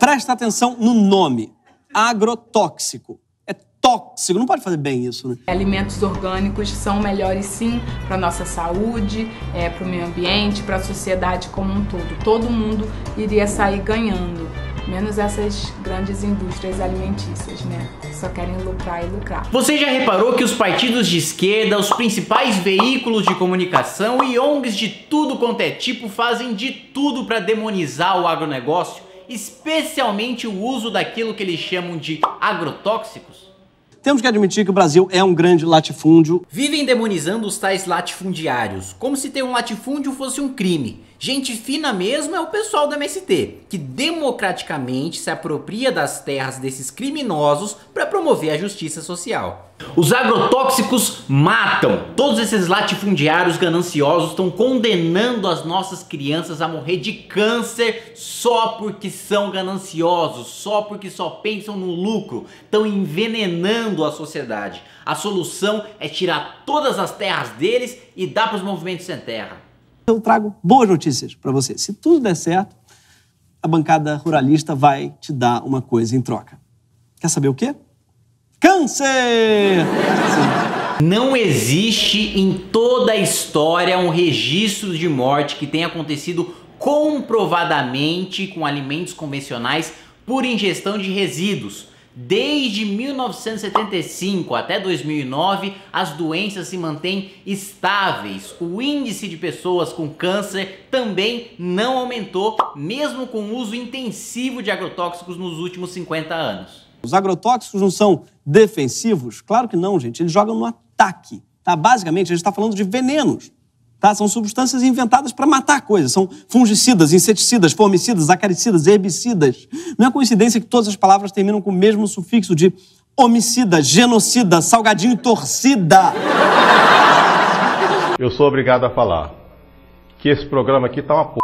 Presta atenção no nome: agrotóxico. É tóxico, não pode fazer bem isso, né? Alimentos orgânicos são melhores, sim, para nossa saúde, é, para o meio ambiente, para a sociedade como um todo. Todo mundo iria sair ganhando menos essas grandes indústrias alimentícias, né? Só querem lucrar e lucrar. Você já reparou que os partidos de esquerda, os principais veículos de comunicação e ONGs de tudo quanto é tipo fazem de tudo para demonizar o agronegócio? especialmente o uso daquilo que eles chamam de agrotóxicos? Temos que admitir que o Brasil é um grande latifúndio. Vivem demonizando os tais latifundiários, como se ter um latifúndio fosse um crime. Gente fina mesmo é o pessoal do MST, que democraticamente se apropria das terras desses criminosos para promover a justiça social. Os agrotóxicos matam. Todos esses latifundiários gananciosos estão condenando as nossas crianças a morrer de câncer só porque são gananciosos, só porque só pensam no lucro. Estão envenenando a sociedade. A solução é tirar todas as terras deles e dar para os movimentos sem terra. Então, eu trago boas notícias para você. Se tudo der certo, a bancada ruralista vai te dar uma coisa em troca. Quer saber o quê? Câncer! Não existe em toda a história um registro de morte que tenha acontecido comprovadamente com alimentos convencionais por ingestão de resíduos. Desde 1975 até 2009, as doenças se mantêm estáveis. O índice de pessoas com câncer também não aumentou, mesmo com o uso intensivo de agrotóxicos nos últimos 50 anos. Os agrotóxicos não são defensivos? Claro que não, gente. Eles jogam no ataque. Tá? Basicamente, a gente está falando de venenos. Tá? São substâncias inventadas para matar coisas. São fungicidas, inseticidas, formicidas, acaricidas, herbicidas. Não é coincidência que todas as palavras terminam com o mesmo sufixo de homicida, genocida, salgadinho torcida. Eu sou obrigado a falar que esse programa aqui tá uma p...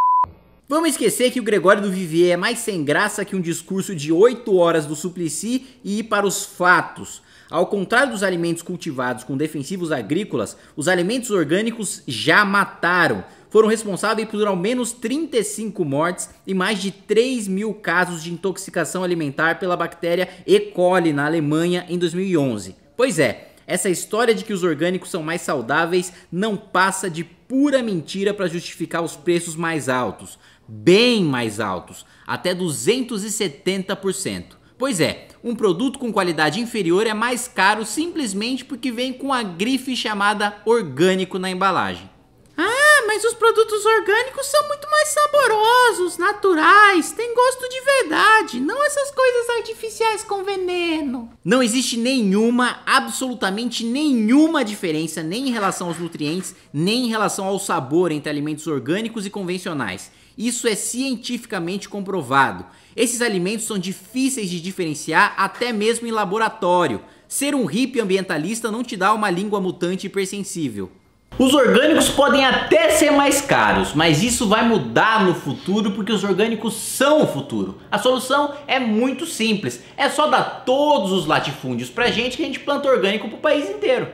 Vamos esquecer que o Gregório do Vivier é mais sem graça que um discurso de 8 horas do Suplicy e ir para os fatos. Ao contrário dos alimentos cultivados com defensivos agrícolas, os alimentos orgânicos já mataram. Foram responsáveis por ao menos 35 mortes e mais de 3 mil casos de intoxicação alimentar pela bactéria E. coli na Alemanha em 2011. Pois é, essa história de que os orgânicos são mais saudáveis não passa de pura mentira para justificar os preços mais altos bem mais altos até 270%. Pois é, um produto com qualidade inferior é mais caro simplesmente porque vem com a grife chamada orgânico na embalagem. Ah, mas os produtos orgânicos são muito mais saborosos, naturais, têm gosto de verdade, não essas coisas artificiais com veneno. Não existe nenhuma, absolutamente nenhuma diferença nem em relação aos nutrientes, nem em relação ao sabor entre alimentos orgânicos e convencionais. Isso é cientificamente comprovado. Esses alimentos são difíceis de diferenciar até mesmo em laboratório. Ser um hippie ambientalista não te dá uma língua mutante hipersensível. Os orgânicos podem até ser mais caros, mas isso vai mudar no futuro porque os orgânicos são o futuro. A solução é muito simples, é só dar todos os latifúndios pra gente que a gente planta orgânico pro país inteiro.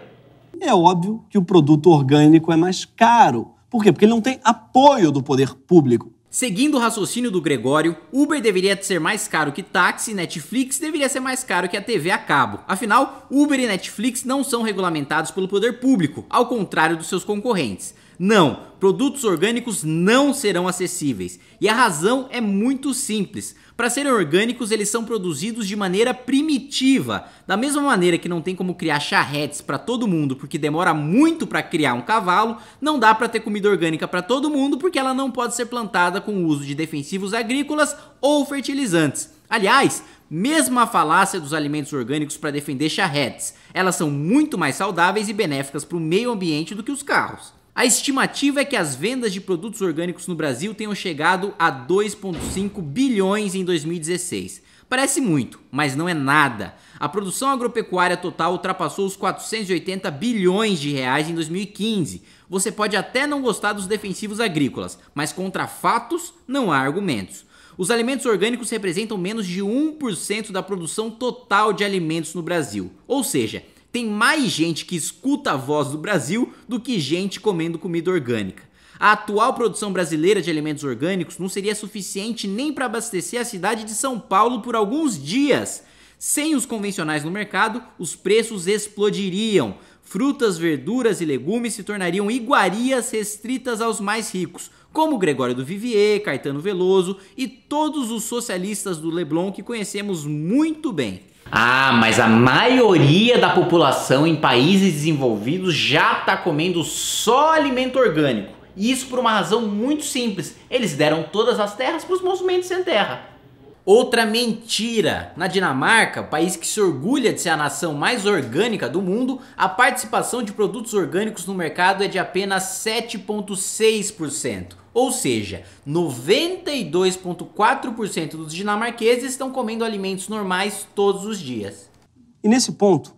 É óbvio que o produto orgânico é mais caro. Por quê? Porque ele não tem apoio do poder público. Seguindo o raciocínio do Gregório, Uber deveria ser mais caro que táxi, Netflix deveria ser mais caro que a TV a cabo. Afinal, Uber e Netflix não são regulamentados pelo poder público, ao contrário dos seus concorrentes. Não, produtos orgânicos não serão acessíveis. E a razão é muito simples. Para serem orgânicos, eles são produzidos de maneira primitiva. Da mesma maneira que não tem como criar charretes para todo mundo, porque demora muito para criar um cavalo, não dá para ter comida orgânica para todo mundo, porque ela não pode ser plantada com o uso de defensivos agrícolas ou fertilizantes. Aliás, mesma falácia dos alimentos orgânicos para defender charretes. Elas são muito mais saudáveis e benéficas para o meio ambiente do que os carros. A estimativa é que as vendas de produtos orgânicos no Brasil tenham chegado a 2,5 bilhões em 2016. Parece muito, mas não é nada. A produção agropecuária total ultrapassou os 480 bilhões de reais em 2015. Você pode até não gostar dos defensivos agrícolas, mas contra fatos não há argumentos. Os alimentos orgânicos representam menos de 1% da produção total de alimentos no Brasil. Ou seja, tem mais gente que escuta a voz do Brasil do que gente comendo comida orgânica. A atual produção brasileira de alimentos orgânicos não seria suficiente nem para abastecer a cidade de São Paulo por alguns dias. Sem os convencionais no mercado, os preços explodiriam. Frutas, verduras e legumes se tornariam iguarias restritas aos mais ricos, como Gregório do Vivier, Caetano Veloso e todos os socialistas do Leblon que conhecemos muito bem. Ah, mas a maioria da população em países desenvolvidos já está comendo só alimento orgânico. E isso por uma razão muito simples: eles deram todas as terras para os movimentos sem terra. Outra mentira. Na Dinamarca, país que se orgulha de ser a nação mais orgânica do mundo, a participação de produtos orgânicos no mercado é de apenas 7,6%. Ou seja, 92,4% dos dinamarqueses estão comendo alimentos normais todos os dias. E nesse ponto,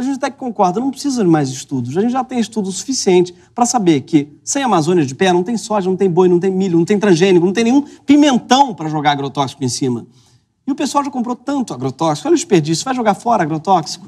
a gente até que concorda, não precisa de mais estudos. A gente já tem estudo suficiente para saber que sem Amazônia de pé não tem soja, não tem boi, não tem milho, não tem transgênico, não tem nenhum pimentão para jogar agrotóxico em cima. E o pessoal já comprou tanto agrotóxico, olha o desperdício, vai jogar fora agrotóxico.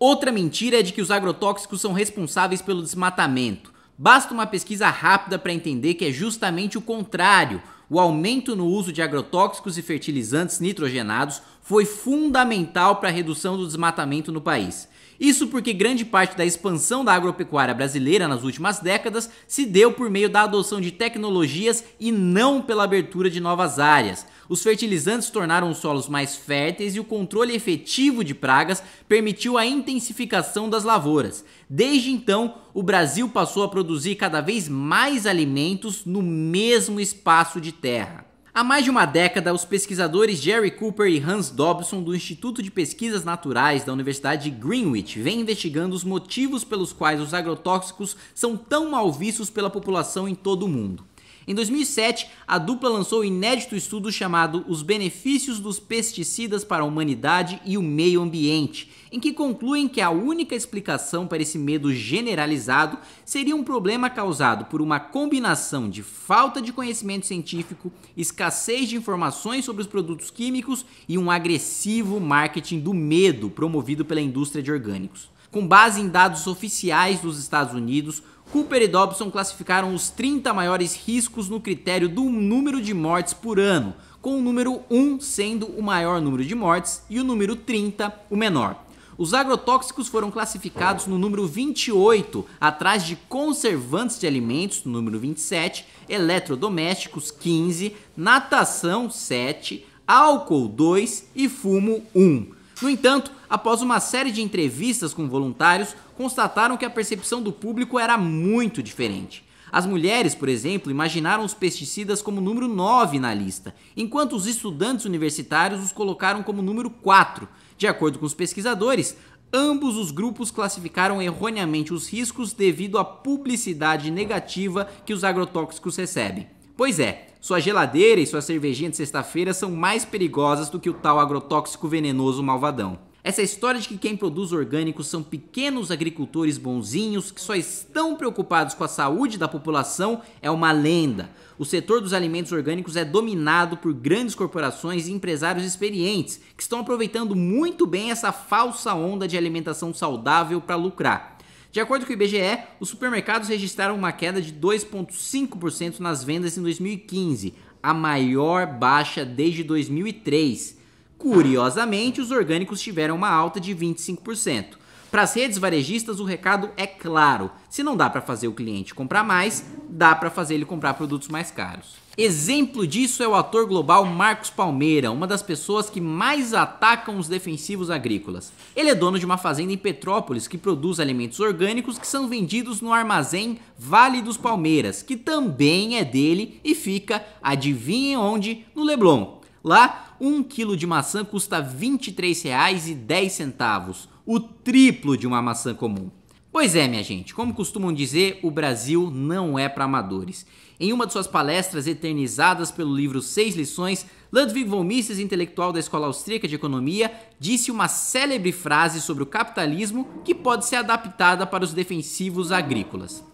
Outra mentira é de que os agrotóxicos são responsáveis pelo desmatamento. Basta uma pesquisa rápida para entender que é justamente o contrário. O aumento no uso de agrotóxicos e fertilizantes nitrogenados foi fundamental para a redução do desmatamento no país. Isso porque grande parte da expansão da agropecuária brasileira nas últimas décadas se deu por meio da adoção de tecnologias e não pela abertura de novas áreas. Os fertilizantes tornaram os solos mais férteis e o controle efetivo de pragas permitiu a intensificação das lavouras. Desde então, o Brasil passou a produzir cada vez mais alimentos no mesmo espaço de terra. Há mais de uma década, os pesquisadores Jerry Cooper e Hans Dobson do Instituto de Pesquisas Naturais da Universidade de Greenwich vêm investigando os motivos pelos quais os agrotóxicos são tão mal vistos pela população em todo o mundo. Em 2007, a dupla lançou o um inédito estudo chamado Os Benefícios dos Pesticidas para a Humanidade e o Meio Ambiente, em que concluem que a única explicação para esse medo generalizado seria um problema causado por uma combinação de falta de conhecimento científico, escassez de informações sobre os produtos químicos e um agressivo marketing do medo promovido pela indústria de orgânicos. Com base em dados oficiais dos Estados Unidos, Cooper e Dobson classificaram os 30 maiores riscos no critério do número de mortes por ano, com o número 1 sendo o maior número de mortes e o número 30 o menor. Os agrotóxicos foram classificados no número 28, atrás de conservantes de alimentos, no número 27, eletrodomésticos, 15, natação, 7, álcool, 2 e fumo, 1. No entanto, após uma série de entrevistas com voluntários, constataram que a percepção do público era muito diferente. As mulheres, por exemplo, imaginaram os pesticidas como número 9 na lista, enquanto os estudantes universitários os colocaram como número 4. De acordo com os pesquisadores, ambos os grupos classificaram erroneamente os riscos devido à publicidade negativa que os agrotóxicos recebem. Pois é, sua geladeira e sua cervejinha de sexta-feira são mais perigosas do que o tal agrotóxico venenoso malvadão. Essa é história de que quem produz orgânicos são pequenos agricultores bonzinhos que só estão preocupados com a saúde da população é uma lenda. O setor dos alimentos orgânicos é dominado por grandes corporações e empresários experientes que estão aproveitando muito bem essa falsa onda de alimentação saudável para lucrar. De acordo com o IBGE, os supermercados registraram uma queda de 2,5% nas vendas em 2015, a maior baixa desde 2003. Curiosamente, os orgânicos tiveram uma alta de 25%. Para as redes varejistas, o recado é claro. Se não dá para fazer o cliente comprar mais, dá para fazer ele comprar produtos mais caros. Exemplo disso é o ator global Marcos Palmeira, uma das pessoas que mais atacam os defensivos agrícolas. Ele é dono de uma fazenda em Petrópolis que produz alimentos orgânicos que são vendidos no armazém Vale dos Palmeiras, que também é dele e fica, adivinhem onde? No Leblon. Lá, um quilo de maçã custa R$ 23,10 o triplo de uma maçã comum. Pois é, minha gente, como costumam dizer, o Brasil não é para amadores. Em uma de suas palestras eternizadas pelo livro Seis Lições, Ludwig von Mises, intelectual da Escola Austríaca de Economia, disse uma célebre frase sobre o capitalismo que pode ser adaptada para os defensivos agrícolas.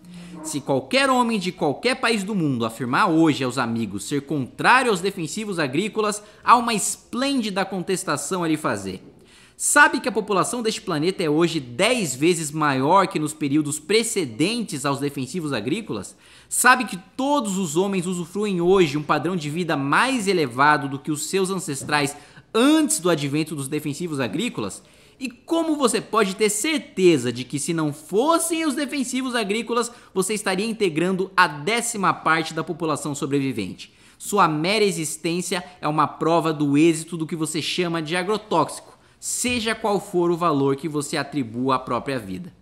Se qualquer homem de qualquer país do mundo afirmar hoje aos amigos ser contrário aos defensivos agrícolas, há uma esplêndida contestação a lhe fazer sabe que a população deste planeta é hoje 10 vezes maior que nos períodos precedentes aos defensivos agrícolas? Sabe que todos os homens usufruem hoje um padrão de vida mais elevado do que os seus ancestrais antes do advento dos defensivos agrícolas? E como você pode ter certeza de que se não fossem os defensivos agrícolas, você estaria integrando a décima parte da população sobrevivente? Sua mera existência é uma prova do êxito do que você chama de agrotóxico seja qual for o valor que você atribua à própria vida.